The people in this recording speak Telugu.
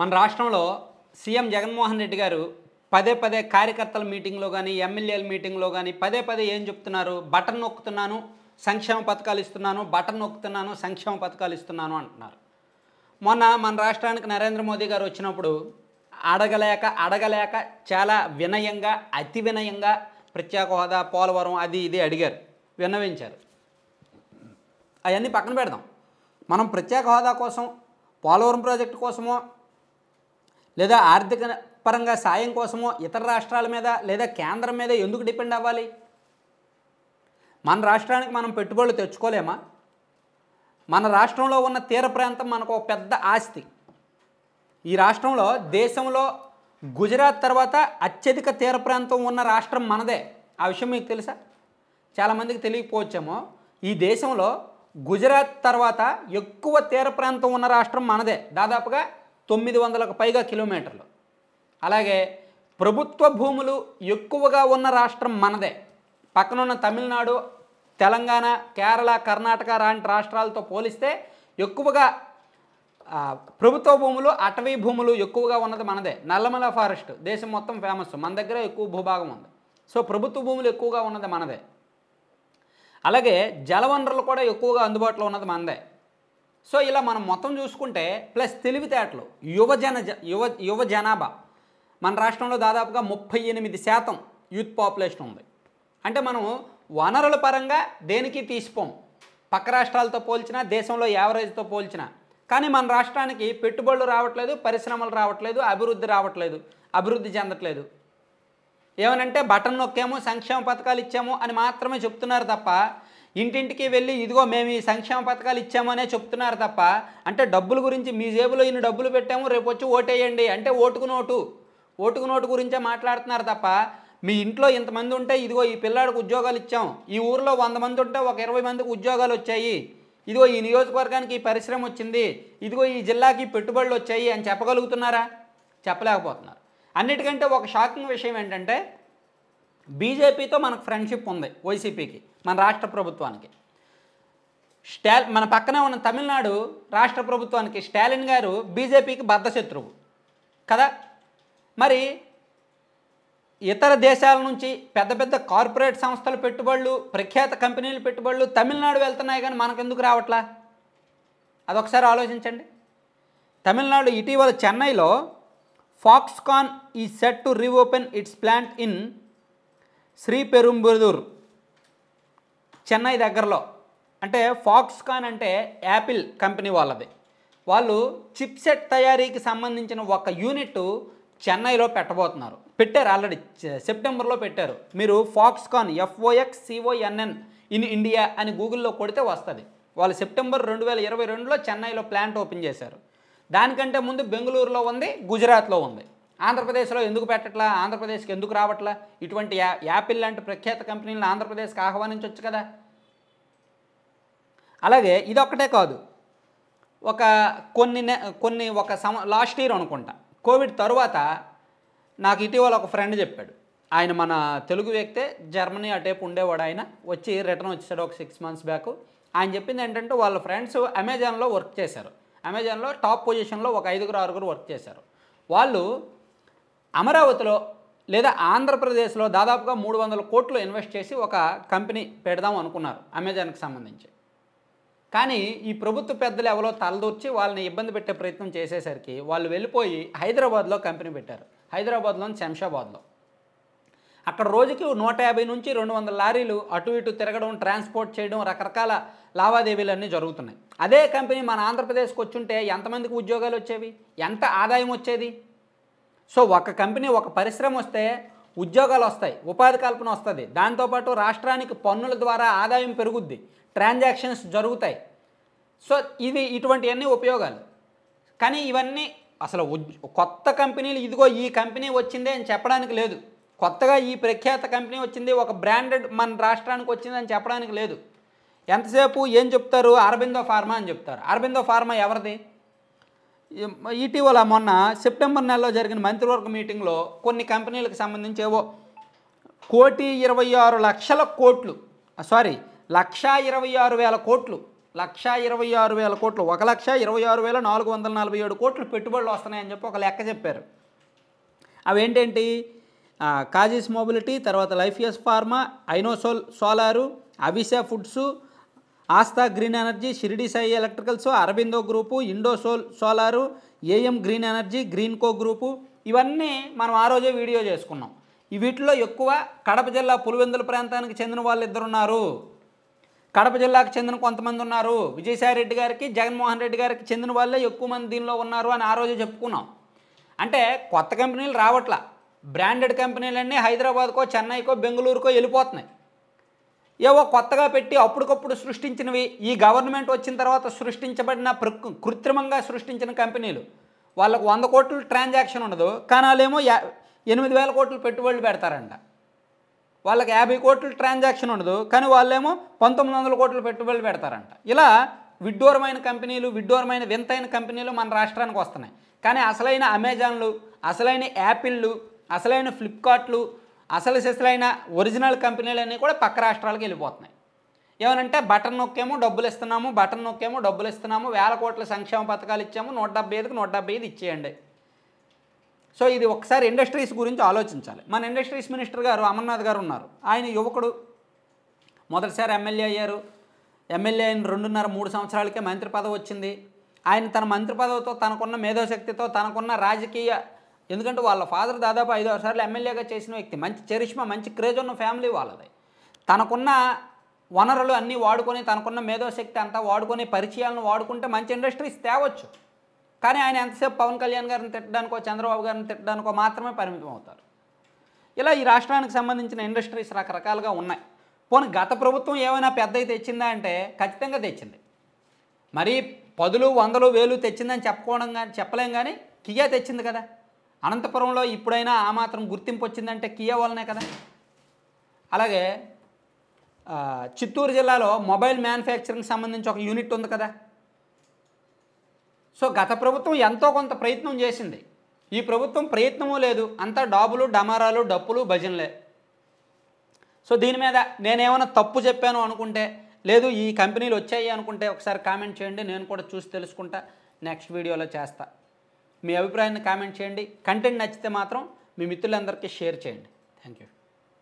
మన రాష్ట్రంలో సీఎం జగన్మోహన్ రెడ్డి గారు పదే పదే కార్యకర్తల మీటింగ్లో కానీ ఎమ్మెల్యేల మీటింగ్లో కానీ పదే పదే ఏం చెప్తున్నారు బటన్ నొక్కుతున్నాను సంక్షేమ పథకాలు ఇస్తున్నాను బటన్ నొక్కుతున్నాను సంక్షేమ పథకాలు ఇస్తున్నాను అంటున్నారు మొన్న మన రాష్ట్రానికి నరేంద్ర మోదీ గారు వచ్చినప్పుడు అడగలేక అడగలేక చాలా వినయంగా అతి వినయంగా ప్రత్యేక హోదా పోలవరం అది ఇది అడిగారు విన్నవించారు అవన్నీ పక్కన పెడదాం మనం ప్రత్యేక హోదా కోసం పోలవరం ప్రాజెక్టు కోసమో లేదా ఆర్థిక పరంగా సాయం కోసమో ఇతర రాష్ట్రాల మీద లేదా కేంద్రం మీద ఎందుకు డిపెండ్ అవ్వాలి మన రాష్ట్రానికి మనం పెట్టుబడులు తెచ్చుకోలేమా మన రాష్ట్రంలో ఉన్న తీర ప్రాంతం మనకు ఒక పెద్ద ఆస్తి ఈ రాష్ట్రంలో దేశంలో గుజరాత్ తర్వాత అత్యధిక తీర ప్రాంతం ఉన్న రాష్ట్రం మనదే ఆ విషయం మీకు తెలుసా చాలామందికి తెలియకపోవచ్చేమో ఈ దేశంలో గుజరాత్ తర్వాత ఎక్కువ తీర ప్రాంతం ఉన్న రాష్ట్రం మనదే దాదాపుగా తొమ్మిది వందలకు పైగా కిలోమీటర్లు అలాగే ప్రభుత్వ భూములు ఎక్కువగా ఉన్న రాష్ట్రం మనదే పక్కనున్న తమిళనాడు తెలంగాణ కేరళ కర్ణాటక లాంటి రాష్ట్రాలతో పోలిస్తే ఎక్కువగా ప్రభుత్వ భూములు అటవీ భూములు ఎక్కువగా ఉన్నది మనదే నల్లమల ఫారెస్ట్ దేశం మొత్తం ఫేమస్ మన దగ్గర ఎక్కువ భూభాగం ఉంది సో ప్రభుత్వ భూములు ఎక్కువగా ఉన్నది మనదే అలాగే జలవనరులు కూడా ఎక్కువగా అందుబాటులో ఉన్నది మనదే సో ఇలా మనం మొత్తం చూసుకుంటే ప్లస్ తెలివితేటలు యువజన యువ యువ జనాభా మన రాష్ట్రంలో దాదాపుగా ముప్పై ఎనిమిది శాతం యూత్ పాపులేషన్ ఉంది అంటే మనం వనరుల పరంగా దేనికి తీసిపోం పక్క రాష్ట్రాలతో పోల్చినా దేశంలో యావరేజ్తో పోల్చినా కానీ మన రాష్ట్రానికి పెట్టుబడులు రావట్లేదు పరిశ్రమలు రావట్లేదు అభివృద్ధి రావట్లేదు అభివృద్ధి చెందట్లేదు ఏమనంటే బటన్ నొక్కాము సంక్షేమ పథకాలు ఇచ్చాము అని మాత్రమే చెప్తున్నారు తప్ప ఇంటింటికి వెళ్ళి ఇదిగో మేము ఈ సంక్షేమ పథకాలు ఇచ్చామనే చెప్తున్నారు తప్ప అంటే డబ్బుల గురించి మీ జేబులో ఇన్ని డబ్బులు పెట్టాము రేపు వచ్చి ఓటేయండి అంటే ఓటుకు నోటు ఓటుకు నోటు గురించే మాట్లాడుతున్నారు తప్ప మీ ఇంట్లో ఇంతమంది ఉంటే ఇదిగో ఈ పిల్లాడికి ఉద్యోగాలు ఇచ్చాం ఈ ఊర్లో వంద మంది ఉంటే ఒక ఇరవై మందికి ఉద్యోగాలు వచ్చాయి ఇదిగో ఈ నియోజకవర్గానికి ఈ పరిశ్రమ వచ్చింది ఇదిగో ఈ జిల్లాకి పెట్టుబడులు వచ్చాయి అని చెప్పగలుగుతున్నారా చెప్పలేకపోతున్నారు అన్నిటికంటే ఒక షాకింగ్ విషయం ఏంటంటే బీజేపీతో మనకు ఫ్రెండ్షిప్ ఉంది వైసీపీకి మన రాష్ట్ర ప్రభుత్వానికి స్టాల్ మన పక్కనే ఉన్న తమిళనాడు రాష్ట్ర ప్రభుత్వానికి స్టాలిన్ గారు బీజేపీకి బద్దశత్రువు కదా మరి ఇతర దేశాల నుంచి పెద్ద పెద్ద కార్పొరేట్ సంస్థల పెట్టుబడులు ప్రఖ్యాత కంపెనీలు పెట్టుబడులు తమిళనాడు వెళ్తున్నాయి కానీ మనకు ఎందుకు రావట్లా అదొకసారి ఆలోచించండి తమిళనాడు ఇటీవల చెన్నైలో ఫాక్స్కాన్ ఈ set to reopen its plant in Sri Perumbudur Chennai దగ్గరలో అంటే ఫాక్స్కాన్ అంటే యాపిల్ కంపెనీ వాళ్ళది వాళ్ళు చిప్సెట్ తయారీకి సంబంధించిన ఒక యూనిట్ చెన్నైలో పెట్టబోతున్నారు పెట్టారు ఆల్రెడీ సెప్టెంబర్లో పెట్టారు మీరు Foxconn F O X C O N N in India అని గూగుల్లో కొడితే వస్తుంది వాళ్ళు సెప్టెంబర్ రెండు వేల ఇరవై రెండులో చెన్నైలో ప్లాంట్ ఓపెన్ చేశారు దానికంటే ముందు బెంగళూరులో ఉంది గుజరాత్లో ఉంది ఆంధ్రప్రదేశ్లో ఎందుకు పెట్టట్లా ఆంధ్రప్రదేశ్కి ఎందుకు రావట్లా ఇటువంటి యా యాపిల్ లాంటి ప్రఖ్యాత కంపెనీలను ఆంధ్రప్రదేశ్కి ఆహ్వానించవచ్చు కదా అలాగే ఇదొక్కటే కాదు ఒక కొన్ని కొన్ని ఒక సమ లాస్ట్ ఇయర్ అనుకుంటా కోవిడ్ తరువాత నాకు ఇటీవల ఒక ఫ్రెండ్ చెప్పాడు ఆయన మన తెలుగు వ్యక్తే జర్మనీ అటేపు ఉండేవాడు ఆయన వచ్చి రిటర్న్ వచ్చేసాడు ఒక సిక్స్ మంత్స్ బ్యాక్ ఆయన చెప్పింది ఏంటంటే వాళ్ళ ఫ్రెండ్స్ అమెజాన్లో వర్క్ చేశారు అమెజాన్లో టాప్ పొజిషన్లో ఒక ఐదుగురు ఆరుగురు వర్క్ చేశారు వాళ్ళు అమరావతిలో లేదా ఆంధ్రప్రదేశ్లో దాదాపుగా మూడు వందల కోట్లు ఇన్వెస్ట్ చేసి ఒక కంపెనీ పెడదాం అనుకున్నారు అమెజాన్కి సంబంధించి కానీ ఈ ప్రభుత్వ పెద్దలు ఎవరో తలదూర్చి వాళ్ళని ఇబ్బంది పెట్టే ప్రయత్నం చేసేసరికి వాళ్ళు వెళ్ళిపోయి హైదరాబాద్లో కంపెనీ పెట్టారు హైదరాబాద్లోని శంషాబాద్లో అక్కడ రోజుకి నూట యాభై నుంచి రెండు వందల లారీలు అటు ఇటు తిరగడం ట్రాన్స్పోర్ట్ చేయడం రకరకాల లావాదేవీలన్నీ జరుగుతున్నాయి అదే కంపెనీ మన ఆంధ్రప్రదేశ్కి వచ్చుంటే ఎంతమందికి ఉద్యోగాలు వచ్చేవి ఎంత ఆదాయం వచ్చేది సో ఒక కంపెనీ ఒక పరిశ్రమ వస్తే ఉద్యోగాలు వస్తాయి ఉపాధి కల్పన వస్తుంది దాంతోపాటు రాష్ట్రానికి పన్నుల ద్వారా ఆదాయం పెరుగుద్ది ట్రాన్సాక్షన్స్ జరుగుతాయి సో ఇది ఇటువంటివన్నీ ఉపయోగాలు కానీ ఇవన్నీ అసలు కొత్త కంపెనీలు ఇదిగో ఈ కంపెనీ వచ్చిందే అని చెప్పడానికి లేదు కొత్తగా ఈ ప్రఖ్యాత కంపెనీ వచ్చింది ఒక బ్రాండెడ్ మన రాష్ట్రానికి వచ్చింది అని చెప్పడానికి లేదు ఎంతసేపు ఏం చెప్తారు అరబిందో ఫార్మా అని చెప్తారు అరబిందో ఫార్మా ఎవరిది ఇటీవల మొన్న సెప్టెంబర్ నెలలో జరిగిన మంత్రివర్గ మీటింగ్లో కొన్ని కంపెనీలకు సంబంధించి ఏవో కోటి ఇరవై ఆరు లక్షల కోట్లు సారీ లక్షా ఇరవై ఆరు వేల కోట్లు లక్షా ఇరవై ఆరు వేల కోట్లు ఒక లక్ష ఇరవై ఆరు వేల నాలుగు వందల నలభై ఏడు కోట్లు పెట్టుబడులు వస్తున్నాయని చెప్పి ఒక లెక్క చెప్పారు అవేంటేంటి కాజీస్ మొబిలిటీ తర్వాత లైఫియస్ ఫార్మా ఐనోసోల్ సోలారు అవిసా foods Aastha green energy Shirdi Sai electricals Aurobindo group Indosol solar A M green energy Greenko group ఇవన్నీ మనం ఆ రోజే వీడియో చేసుకున్నాం వీటిలో ఎక్కువ కడప జిల్లా పులివెందుల ప్రాంతానికి చెందిన వాళ్ళు ఇద్దరున్నారు కడప జిల్లాకు చెందిన కొంతమంది ఉన్నారు విజయసాయిరెడ్డి గారికి జగన్మోహన్ రెడ్డి గారికి చెందిన వాళ్ళే ఎక్కువ మంది దీనిలో ఉన్నారు అని ఆ రోజు చెప్పుకున్నాం అంటే కొత్త కంపెనీలు రావట్లా బ్రాండెడ్ కంపెనీలన్నీ హైదరాబాద్కో చెన్నైకో బెంగళూరుకో వెళ్ళిపోతున్నాయి ఏవో కొత్తగా పెట్టి అప్పటికప్పుడు సృష్టించినవి ఈ గవర్నమెంట్ వచ్చిన తర్వాత సృష్టించబడిన కృత్రిమంగా సృష్టించిన కంపెనీలు వాళ్ళకు వంద కోట్లు ట్రాన్సాక్షన్ ఉండదు కానీ వాళ్ళేమో యా ఎనిమిది వేల కోట్లు పెట్టుబడులు పెడతారంట వాళ్ళకి యాభై కోట్లు ట్రాన్సాక్షన్ ఉండదు కానీ వాళ్ళేమో పంతొమ్మిది వందల కోట్లు పెట్టుబడులు పెడతారంట ఇలా విడ్డూరమైన కంపెనీలు విడ్డూరమైన వింతైన కంపెనీలు మన రాష్ట్రానికి వస్తున్నాయి కానీ అసలైన అమెజాన్లు అసలైన యాపిళ్ళు అసలైన ఫ్లిప్కార్ట్లు అసలు సెస్లైన ఒరిజినల్ కంపెనీలన్నీ కూడా పక్క రాష్ట్రాలకు వెళ్ళిపోతున్నాయి ఏమనంటే బటన్ నొక్కేమో డబ్బులు ఇస్తున్నాము బటన్ నొక్కేమో డబ్బులు ఇస్తున్నాము వేల కోట్ల సంక్షేమ పథకాలు ఇచ్చాము నూట డెబ్బై ఐదుకు నూట డెబ్బై ఐదు ఇచ్చేయండి సో ఇది ఒకసారి ఇండస్ట్రీస్ గురించి ఆలోచించాలి మన ఇండస్ట్రీస్ మినిస్టర్ గారు అమర్నాథ్ గారు ఉన్నారు ఆయన యువకుడు మొదటిసారి ఎమ్మెల్యే అయ్యారు ఎమ్మెల్యే అయిన రెండున్నర మూడు సంవత్సరాలకే మంత్రి పదవి వచ్చింది ఆయన తన మంత్రి పదవితో తనకున్న మేధోశక్తితో తనకున్న రాజకీయ ఎందుకంటే వాళ్ళ ఫాదర్ దాదాపు ఐదు ఆరు సార్లు ఎమ్మెల్యేగా చేసిన వ్యక్తి మంచి చరిష్మా మంచి క్రేజ్ ఉన్న ఫ్యామిలీ వాళ్ళది తనకున్న వనరులు అన్నీ వాడుకొని తనకున్న మేధోశక్తి అంతా వాడుకొని పరిచయాలను వాడుకుంటే మంచి ఇండస్ట్రీస్ తేవచ్చు కానీ ఆయన ఎంతసేపు పవన్ కళ్యాణ్ గారిని తిట్టడానికో చంద్రబాబు గారిని తిట్టడానికో మాత్రమే పరిమితం అవుతారు ఇలా ఈ రాష్ట్రానికి సంబంధించిన ఇండస్ట్రీస్ రకరకాలుగా ఉన్నాయి పోనీ గత ప్రభుత్వం ఏమైనా పెద్దవి తెచ్చిందా అంటే ఖచ్చితంగా తెచ్చింది మరి పదులు వందలు వేలు తెచ్చిందని చెప్పుకోవడం కానీ చెప్పలేం కానీ కియా తెచ్చింది కదా అనంతపురంలో ఇప్పుడైనా ఆ మాత్రం గుర్తింపు వచ్చిందంటే కియా వల్లనే కదా అలాగే చిత్తూరు జిల్లాలో మొబైల్ మ్యానుఫ్యాక్చరింగ్ సంబంధించి ఒక యూనిట్ ఉంది కదా సో గత ప్రభుత్వం ఎంతో కొంత ప్రయత్నం చేసింది ఈ ప్రభుత్వం ప్రయత్నము లేదు అంతా డాబులు డమారాలు డప్పులు భజనలే సో దీని మీద నేనేమైనా తప్పు చెప్పాను అనుకుంటే లేదు ఈ కంపెనీలు వచ్చాయి అనుకుంటే ఒకసారి కామెంట్ చేయండి నేను కూడా చూసి తెలుసుకుంటా నెక్స్ట్ వీడియోలో చేస్తాను మీ అభిప్రాయాన్ని కామెంట్ చేయండి కంటెంట్ నచ్చితే మాత్రం మీ మిత్రులందరికీ షేర్ చేయండి థ్యాంక్ యూ